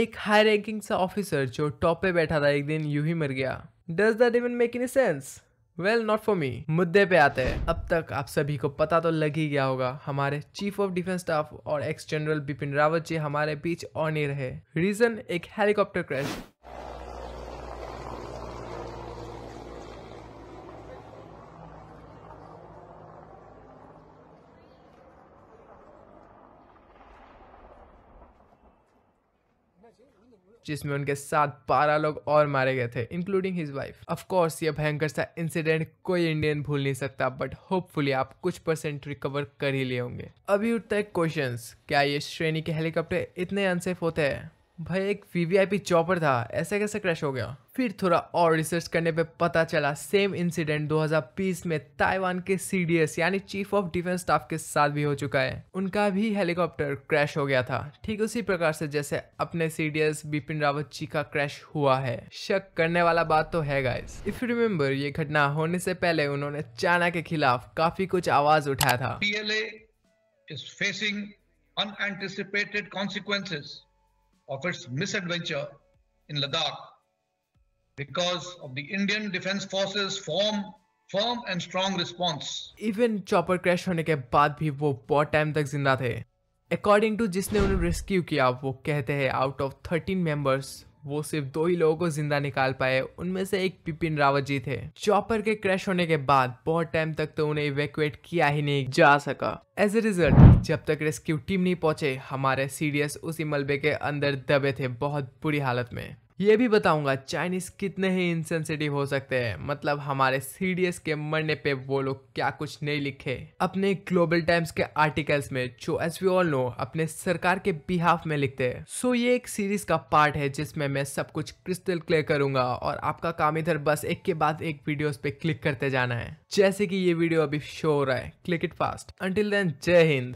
एक high ranking सा officer जो टॉप पे बैठा था एक दिन यू ही मर गया does that even make any sense well not for me मुद्दे पे आते हैं अब तक आप सभी को पता तो लग ही गया होगा हमारे चीफ ऑफ डिफेंस स्टाफ और एक्स जनरल बिपिन रावत जी हमारे बीच और नहीं रहे रीजन एक हेलीकॉप्टर क्रैश जिसमें उनके साथ बारह लोग और मारे गए थे इंक्लूडिंग हिज वाइफ अफकोर्स ये भयंकर सा इंसिडेंट कोई इंडियन भूल नहीं सकता बट होपफुली आप कुछ परसेंट रिकवर कर ही लिए होंगे अभी उठता है क्वेश्चन क्या ये श्रेणी के हेलीकॉप्टर इतने अनसेफ होते हैं भाई एक वी चॉपर था ऐसे कैसे क्रैश हो गया फिर थोड़ा और रिसर्च करने पे पता चला सेम इंसिडेंट 2020 में ताइवान के एस यानी चीफ ऑफ डिफेंस स्टाफ के साथ भी हो चुका है उनका भी हेलीकॉप्टर क्रैश हो गया था ठीक उसी प्रकार से जैसे अपने एस बिपिन रावत जी का क्रैश हुआ है शक करने वाला बात तो है गाइस इफ यू रिमेम्बर ये घटना होने से पहले उन्होंने चाइना के खिलाफ काफी कुछ आवाज उठाया था of its misadventure in Ladakh because of the Indian Defense Forces' form firm and strong response even chopper crash होने के बाद भी वो बहुत टाइम तक जिंदा थे अकॉर्डिंग टू जिसने उन्हें रेस्क्यू किया वो कहते हैं आउट ऑफ थर्टीन मेंबर्स वो सिर्फ दो ही लोगों को जिंदा निकाल पाए उनमें से एक पिपिन रावत जी थे चॉपर के क्रैश होने के बाद बहुत टाइम तक तो उन्हें इवेक्यूएट किया ही नहीं जा सका एज ए रिजल्ट जब तक रेस्क्यू टीम नहीं पहुंचे हमारे सीडीएस उसी मलबे के अंदर दबे थे बहुत बुरी हालत में ये भी बताऊंगा चाइनीज़ कितने ही इनसेंसिटिव हो सकते हैं मतलब हमारे सीडीएस के मरने पे वो लोग क्या कुछ नहीं लिखे अपने ग्लोबल टाइम्स के आर्टिकल्स में जो एज वी ऑल नो अपने सरकार के बिहाफ में लिखते हैं सो ये एक सीरीज का पार्ट है जिसमें मैं सब कुछ क्रिस्टल क्लियर करूंगा और आपका काम इधर बस एक के बाद एक वीडियो पे क्लिक करते जाना है जैसे की ये वीडियो अभी शो हो रहा है click it fast until then जय हिंद